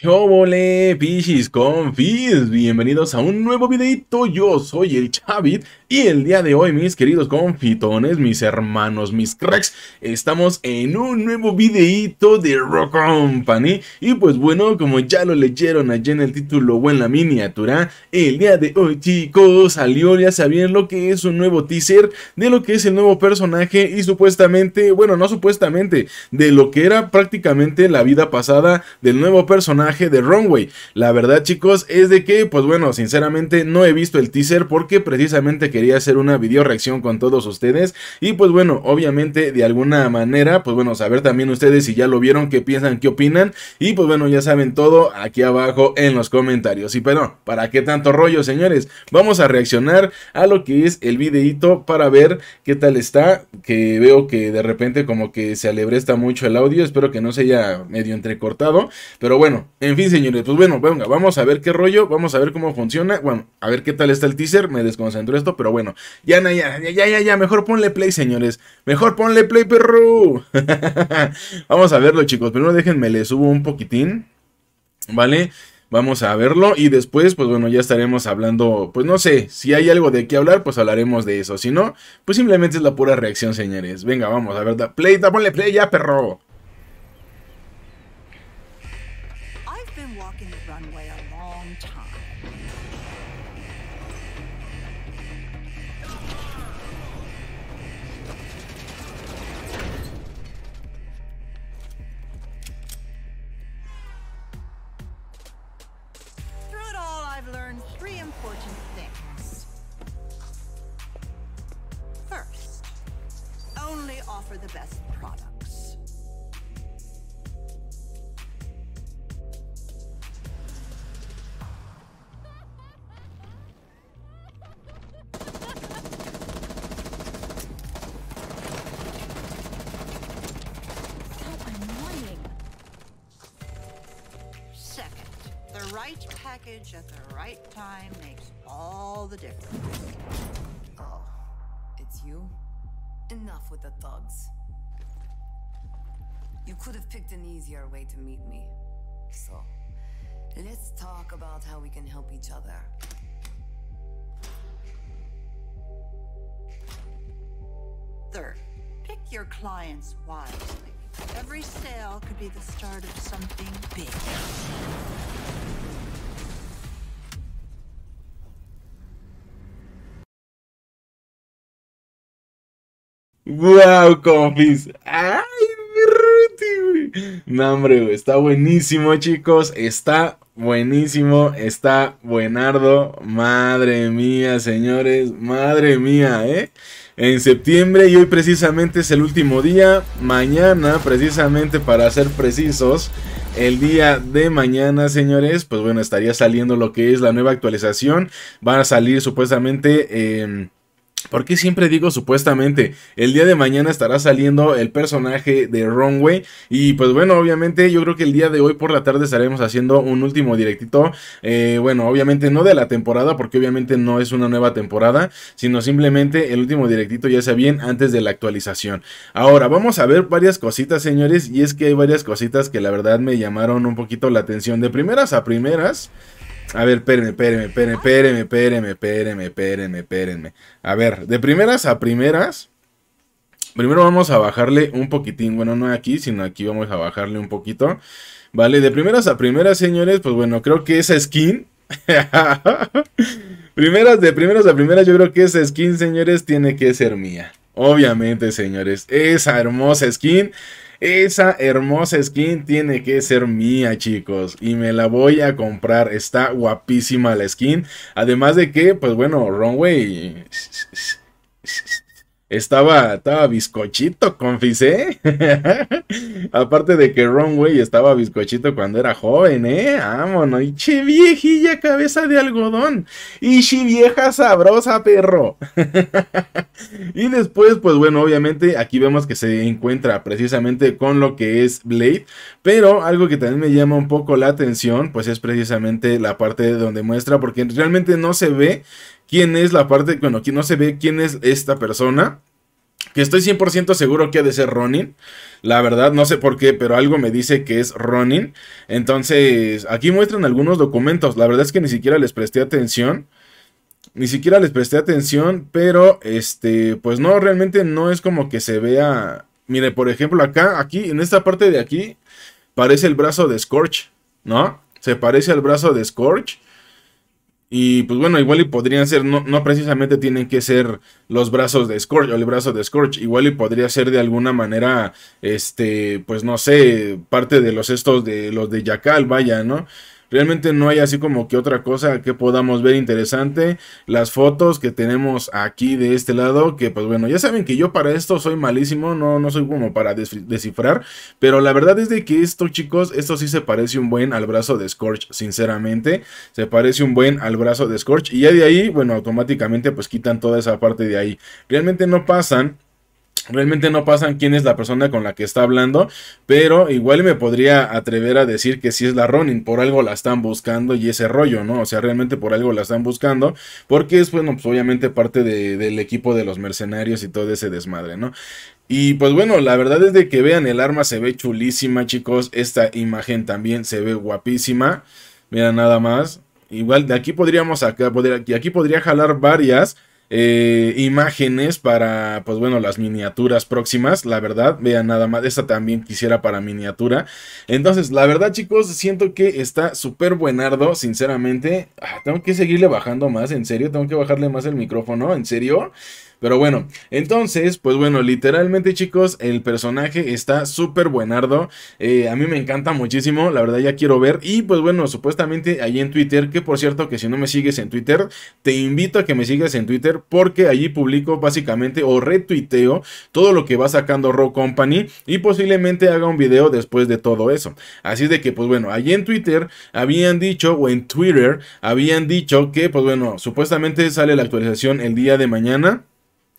¡Qué pichis confis! Bienvenidos a un nuevo videito, yo soy el Chavit y el día de hoy mis queridos confitones, mis hermanos, mis cracks, estamos en un nuevo videito de Rock Company y pues bueno, como ya lo leyeron allá en el título o en la miniatura, el día de hoy chicos salió ya sabían lo que es un nuevo teaser de lo que es el nuevo personaje y supuestamente, bueno no supuestamente, de lo que era prácticamente la vida pasada del nuevo personaje de Runway. La verdad chicos es de que pues bueno sinceramente no he visto el teaser porque precisamente quería hacer una video reacción con todos ustedes y pues bueno obviamente de alguna manera pues bueno saber también ustedes si ya lo vieron, qué piensan, qué opinan y pues bueno ya saben todo aquí abajo en los comentarios. Y pero ¿para qué tanto rollo señores? Vamos a reaccionar a lo que es el videito para ver qué tal está que veo que de repente como que se alebresta mucho el audio, espero que no se haya medio entrecortado, pero bueno, en fin, señores, pues bueno, venga, vamos a ver qué rollo, vamos a ver cómo funciona. Bueno, a ver qué tal está el teaser, me desconcentro esto, pero bueno. Ya, ya, ya, ya, ya, mejor ponle play, señores. Mejor ponle play, perro. vamos a verlo, chicos. Primero déjenme, le subo un poquitín, ¿vale? Vamos a verlo y después, pues bueno, ya estaremos hablando, pues no sé, si hay algo de qué hablar, pues hablaremos de eso. Si no, pues simplemente es la pura reacción, señores. Venga, vamos, a ver, play, da, ponle play ya, perro. been walking the runway a long time. Through it all, I've learned three important things. First, only offer the best product. The right package at the right time makes all the difference. Oh, it's you? Enough with the thugs. You could have picked an easier way to meet me. So, let's talk about how we can help each other. Third, pick your clients wisely. Every sale could be the start of something big. ¡Wow, confis, ¡Ay, mi Ruti, güey! No, hombre, güey, está buenísimo, chicos. Está buenísimo, está buenardo. Madre mía, señores, madre mía, ¿eh? En septiembre y hoy precisamente es el último día. Mañana, precisamente para ser precisos, el día de mañana, señores, pues bueno, estaría saliendo lo que es la nueva actualización. Van a salir supuestamente... Eh, porque siempre digo supuestamente? El día de mañana estará saliendo el personaje de Runway. Y pues bueno, obviamente yo creo que el día de hoy por la tarde estaremos haciendo un último directito. Eh, bueno, obviamente no de la temporada, porque obviamente no es una nueva temporada, sino simplemente el último directito ya sea bien antes de la actualización. Ahora, vamos a ver varias cositas, señores. Y es que hay varias cositas que la verdad me llamaron un poquito la atención. De primeras a primeras. A ver, espérenme, espérenme, espérenme, espérenme, espérenme, espérenme, espérenme, A ver, de primeras a primeras. Primero vamos a bajarle un poquitín. Bueno, no aquí, sino aquí vamos a bajarle un poquito. Vale, de primeras a primeras, señores, pues bueno, creo que esa skin. primeras, de primeras a primeras, yo creo que esa skin, señores, tiene que ser mía. Obviamente, señores. Esa hermosa skin. Esa hermosa skin tiene que ser mía, chicos. Y me la voy a comprar. Está guapísima la skin. Además de que, pues bueno, Runway... Estaba, estaba bizcochito, confisé. ¿eh? Aparte de que Ron, estaba bizcochito cuando era joven, ¿eh? Vámonos. Y che viejilla cabeza de algodón. Y si vieja sabrosa, perro. y después, pues bueno, obviamente aquí vemos que se encuentra precisamente con lo que es Blade. Pero algo que también me llama un poco la atención, pues es precisamente la parte donde muestra, porque realmente no se ve quién es la parte, bueno, aquí no se ve quién es esta persona. Que estoy 100% seguro que ha de ser Ronin. La verdad, no sé por qué, pero algo me dice que es Ronin. Entonces, aquí muestran algunos documentos. La verdad es que ni siquiera les presté atención. Ni siquiera les presté atención, pero este, pues no, realmente no es como que se vea. Mire, por ejemplo, acá, aquí, en esta parte de aquí, parece el brazo de Scorch, ¿no? Se parece al brazo de Scorch. Y pues bueno, igual y podrían ser, no, no precisamente tienen que ser los brazos de Scorch o el brazo de Scorch, igual y podría ser de alguna manera, este, pues no sé, parte de los estos de los de Yakal, vaya, ¿no? Realmente no hay así como que otra cosa que podamos ver interesante. Las fotos que tenemos aquí de este lado, que pues bueno, ya saben que yo para esto soy malísimo, no, no soy como para descifrar, pero la verdad es de que esto chicos, esto sí se parece un buen al brazo de Scorch, sinceramente, se parece un buen al brazo de Scorch y ya de ahí, bueno, automáticamente pues quitan toda esa parte de ahí. Realmente no pasan Realmente no pasan quién es la persona con la que está hablando, pero igual me podría atrever a decir que si es la Ronin, por algo la están buscando y ese rollo, ¿no? O sea, realmente por algo la están buscando, porque es, bueno, pues obviamente parte del equipo de los mercenarios y todo ese desmadre, ¿no? Y pues bueno, la verdad es de que vean, el arma se ve chulísima, chicos, esta imagen también se ve guapísima, mira nada más, igual de aquí podríamos acá sacar, aquí podría jalar varias eh, imágenes para, pues bueno, las miniaturas próximas, la verdad, vean nada más, esta también quisiera para miniatura. Entonces, la verdad chicos, siento que está súper buenardo, sinceramente. Ah, tengo que seguirle bajando más, en serio, tengo que bajarle más el micrófono, en serio. Pero bueno, entonces, pues bueno, literalmente chicos, el personaje está súper buenardo. Eh, a mí me encanta muchísimo, la verdad ya quiero ver. Y pues bueno, supuestamente ahí en Twitter, que por cierto que si no me sigues en Twitter, te invito a que me sigas en Twitter porque allí publico básicamente o retuiteo todo lo que va sacando Raw Company y posiblemente haga un video después de todo eso. Así de que pues bueno, allí en Twitter habían dicho o en Twitter habían dicho que pues bueno, supuestamente sale la actualización el día de mañana.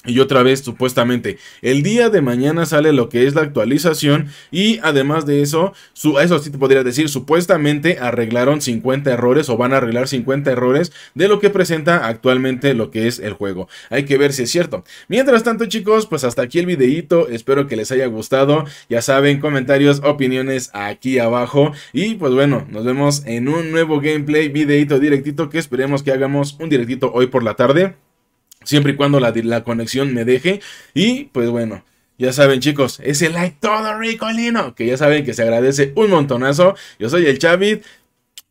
Y otra vez, supuestamente, el día de mañana sale lo que es la actualización. Y además de eso, su, eso sí te podría decir, supuestamente arreglaron 50 errores o van a arreglar 50 errores de lo que presenta actualmente lo que es el juego. Hay que ver si es cierto. Mientras tanto, chicos, pues hasta aquí el videito. Espero que les haya gustado. Ya saben, comentarios, opiniones aquí abajo. Y pues bueno, nos vemos en un nuevo gameplay, videito directito que esperemos que hagamos un directito hoy por la tarde. Siempre y cuando la, conexión me deje. Y pues bueno. Ya saben, chicos, ese like todo rico, Lino. Que ya saben que se agradece un montonazo. Yo soy el Chavit.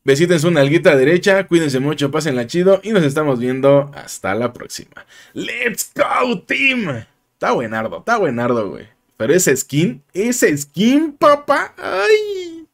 Besiten su nalguita derecha. Cuídense mucho, pásenla chido. Y nos estamos viendo hasta la próxima. ¡Let's go, team! Está buenardo, está buenardo, güey. Pero ese skin, ese skin, papá. ¡Ay!